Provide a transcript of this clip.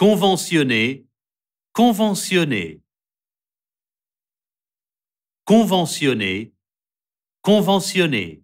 conventionné, conventionné, conventionné, conventionné.